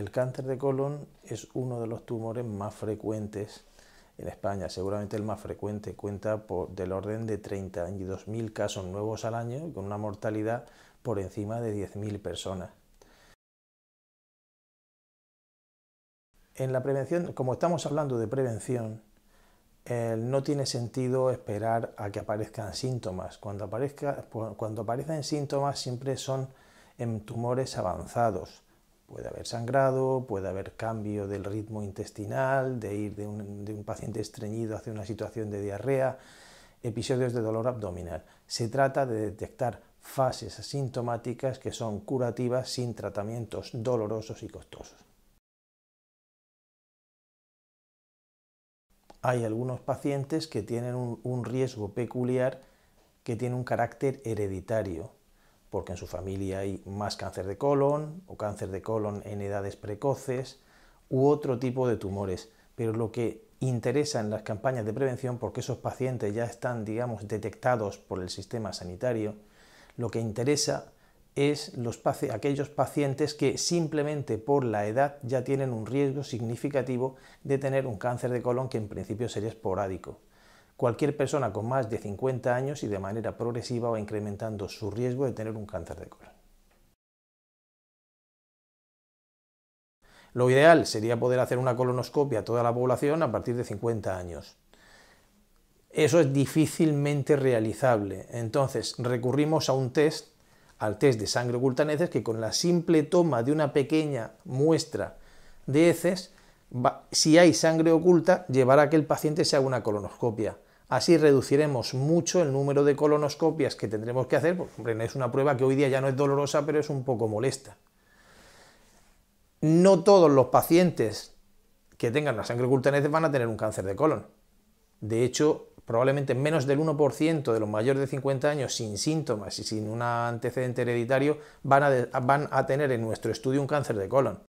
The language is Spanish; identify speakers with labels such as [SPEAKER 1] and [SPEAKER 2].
[SPEAKER 1] El cáncer de colon es uno de los tumores más frecuentes en España, seguramente el más frecuente, cuenta del orden de 32.000 casos nuevos al año, con una mortalidad por encima de 10.000 personas. En la prevención, como estamos hablando de prevención, no tiene sentido esperar a que aparezcan síntomas. Cuando, cuando aparecen síntomas siempre son en tumores avanzados Puede haber sangrado, puede haber cambio del ritmo intestinal, de ir de un, paciente estreñido hacia una situación de diarrea, episodios de dolor abdominal. Se trata de detectar fases asintomáticas que son curativas sin tratamientos dolorosos y costosos. Hay algunos pacientes que tienen un riesgo peculiar que tiene un carácter hereditario porque en su familia hay más cáncer de colon o cáncer de colon en edades precoces u otro tipo de tumores. Pero lo que interesa en las campañas de prevención, porque esos pacientes ya están, digamos, detectados por el sistema sanitario, lo que interesa es aquellos pacientes que simplemente por la edad ya tienen un riesgo significativo de tener un cáncer de colon que en principio sería esporádico cualquier persona con más de 50 años y de manera progresiva va incrementando su riesgo de tener un cáncer de colon. Lo ideal sería poder hacer una colonoscopia a toda la población a partir de 50 años. Eso es difícilmente realizable. Entonces recurrimos a un test, al test de sangre oculta en heces, que con la simple toma de una pequeña muestra de heces, si hay sangre oculta, llevará a que el paciente se haga una colonoscopia. Así reduciremos mucho el número de colonoscopias que tendremos que hacer, porque es una prueba que hoy día ya no es dolorosa, pero es un poco molesta. No todos los pacientes que tengan la sangre cultanese van a tener un cáncer de colon. De hecho, probablemente menos del 1% de los mayores de 50 años sin síntomas y sin un antecedente hereditario van a tener en nuestro estudio un cáncer de colon.